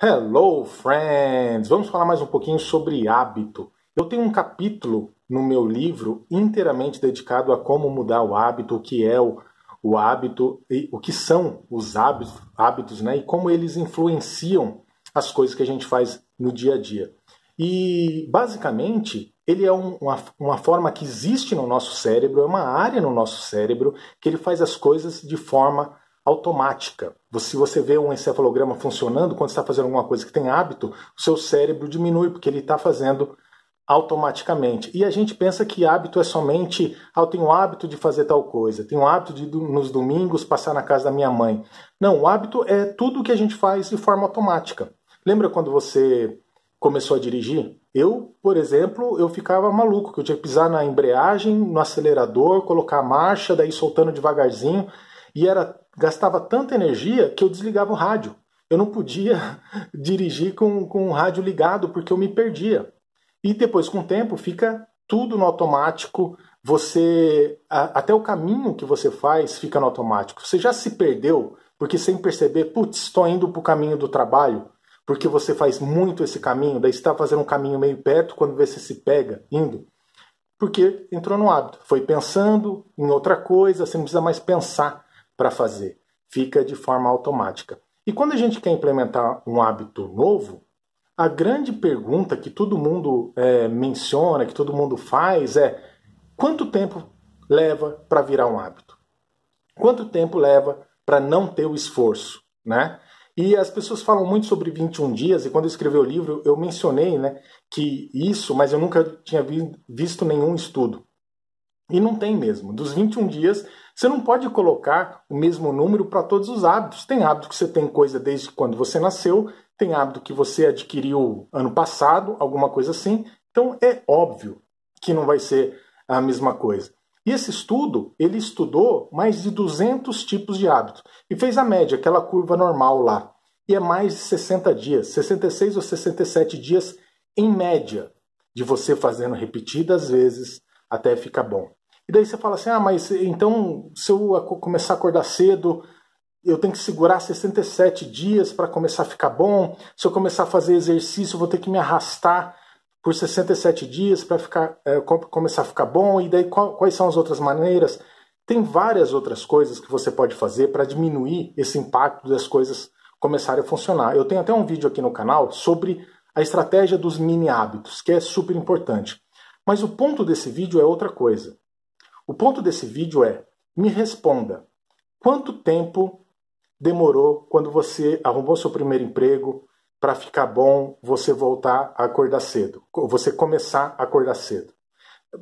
Hello, friends! Vamos falar mais um pouquinho sobre hábito. Eu tenho um capítulo no meu livro inteiramente dedicado a como mudar o hábito, o que é o, o hábito, e, o que são os hábitos, hábitos né, e como eles influenciam as coisas que a gente faz no dia a dia. E, basicamente, ele é um, uma, uma forma que existe no nosso cérebro, é uma área no nosso cérebro que ele faz as coisas de forma automática. Se você vê um encefalograma funcionando, quando está fazendo alguma coisa que tem hábito, o seu cérebro diminui, porque ele está fazendo automaticamente. E a gente pensa que hábito é somente, ah, eu tenho o hábito de fazer tal coisa, tenho o hábito de nos domingos passar na casa da minha mãe. Não, o hábito é tudo que a gente faz de forma automática. Lembra quando você começou a dirigir? Eu, por exemplo, eu ficava maluco, que eu tinha que pisar na embreagem, no acelerador, colocar a marcha, daí soltando devagarzinho e era gastava tanta energia que eu desligava o rádio. Eu não podia dirigir com, com o rádio ligado porque eu me perdia. E depois, com o tempo, fica tudo no automático. Você a, até o caminho que você faz fica no automático. Você já se perdeu porque sem perceber, putz, estou indo para o caminho do trabalho porque você faz muito esse caminho, daí está fazendo um caminho meio perto quando você se pega indo, porque entrou no hábito, foi pensando em outra coisa, você não precisa mais pensar para fazer, fica de forma automática. E quando a gente quer implementar um hábito novo, a grande pergunta que todo mundo é, menciona, que todo mundo faz é: quanto tempo leva para virar um hábito? Quanto tempo leva para não ter o esforço, né? E as pessoas falam muito sobre 21 dias, e quando eu escrevi o livro eu mencionei né, que isso, mas eu nunca tinha visto nenhum estudo. E não tem mesmo. Dos 21 dias, você não pode colocar o mesmo número para todos os hábitos. Tem hábito que você tem coisa desde quando você nasceu, tem hábito que você adquiriu ano passado, alguma coisa assim. Então é óbvio que não vai ser a mesma coisa. E esse estudo, ele estudou mais de 200 tipos de hábito e fez a média, aquela curva normal lá. E é mais de 60 dias, 66 ou 67 dias em média, de você fazendo repetidas vezes até ficar bom. E daí você fala assim: ah, mas então se eu começar a acordar cedo, eu tenho que segurar 67 dias para começar a ficar bom. Se eu começar a fazer exercício, eu vou ter que me arrastar por 67 dias para é, eh, começar a ficar bom. E daí qual, quais são as outras maneiras? Tem várias outras coisas que você pode fazer para diminuir esse impacto das coisas começarem a funcionar. Eu tenho até um vídeo aqui no canal sobre a estratégia dos mini hábitos, que é super importante. Mas o ponto desse vídeo é outra coisa. O ponto desse vídeo é: me responda, quanto tempo demorou quando você arrumou seu primeiro emprego para ficar bom você voltar a acordar cedo, você começar a acordar cedo?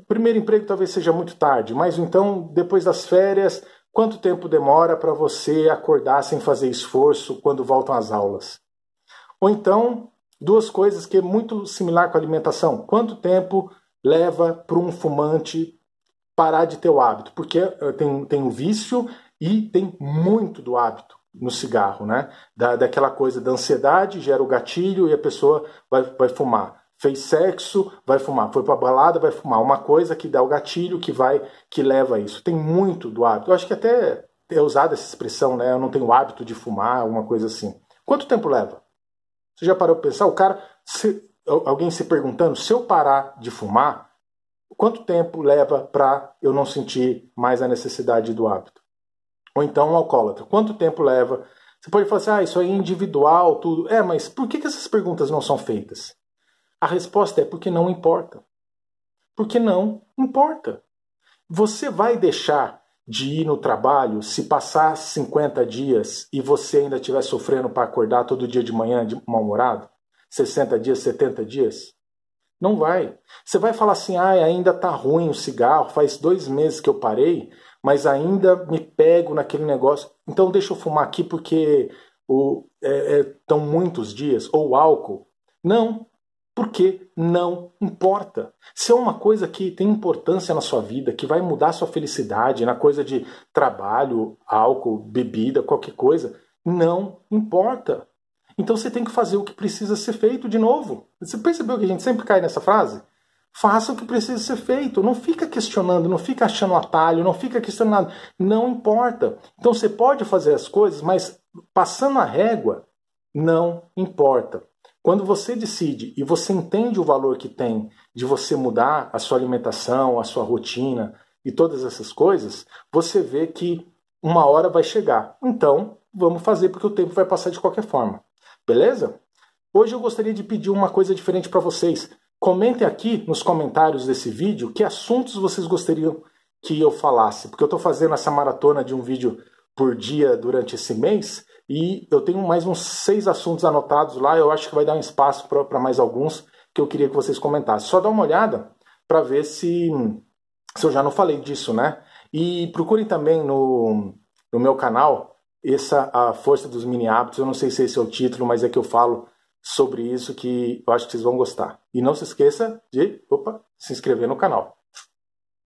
Primeiro emprego talvez seja muito tarde, mas então depois das férias, quanto tempo demora para você acordar sem fazer esforço quando voltam as aulas? Ou então, duas coisas que é muito similar com a alimentação: quanto tempo leva para um fumante parar de ter o hábito, porque eh, tem, tem o vício e tem muito do hábito no cigarro, né? Da, daquela coisa da ansiedade, gera o gatilho e a pessoa vai, vai fumar. Fez sexo, vai fumar. Foi pra balada, vai fumar. Uma coisa que dá o gatilho, que vai, que leva a isso. Tem muito do hábito. Eu acho que até é usada essa expressão, né? Eu não tenho hábito de fumar, alguma coisa assim. Quanto tempo leva? Você já parou pra pensar? O cara, se, alguém se perguntando, se eu parar de fumar, Quanto tempo leva para eu não sentir mais a necessidade do hábito? Ou então um alcoólatra, quanto tempo leva? Você pode falar assim, ah, isso aí é individual, tudo. É, mas por que, que essas perguntas não são feitas? A resposta é porque não importa. Porque não importa. Você vai deixar de ir no trabalho se passar 50 dias e você ainda estiver sofrendo para acordar todo dia de manhã de mal-humorado? 60 dias, 70 dias? Não vai. Você vai falar assim, ah, ainda tá ruim o cigarro, faz dois meses que eu parei, mas ainda me pego naquele negócio. Então deixa eu fumar aqui porque estão é, é, muitos dias. Ou álcool. Não, porque não importa. Se é uma coisa que tem importância na sua vida, que vai mudar sua felicidade, na coisa de trabalho, álcool, bebida, qualquer coisa, não importa. Então você tem que fazer o que precisa ser feito de novo. Você percebeu que a gente sempre cai nessa frase? Faça o que precisa ser feito. Não fica questionando, não fica achando atalho, não fica questionando. Não importa. Então você pode fazer as coisas, mas passando a régua, não importa. Quando você decide e você entende o valor que tem de você mudar a sua alimentação, a sua rotina e todas essas coisas, você vê que uma hora vai chegar. Então, vamos fazer porque o tempo vai passar de qualquer forma beleza? Hoje eu gostaria de pedir uma coisa diferente para vocês. Comentem aqui nos comentários desse vídeo que assuntos vocês gostariam que eu falasse, porque eu estou fazendo essa maratona de um vídeo por dia durante esse mês e eu tenho mais uns seis assuntos anotados lá. Eu acho que vai dar um espaço para mais alguns que eu queria que vocês comentassem. Só dá uma olhada para ver se, se eu já não falei disso, né? E procurem também no, no meu canal essa a força dos mini hábitos, eu não sei se esse é o título, mas é que eu falo sobre isso que eu acho que vocês vão gostar. E não se esqueça de, opa, se inscrever no canal.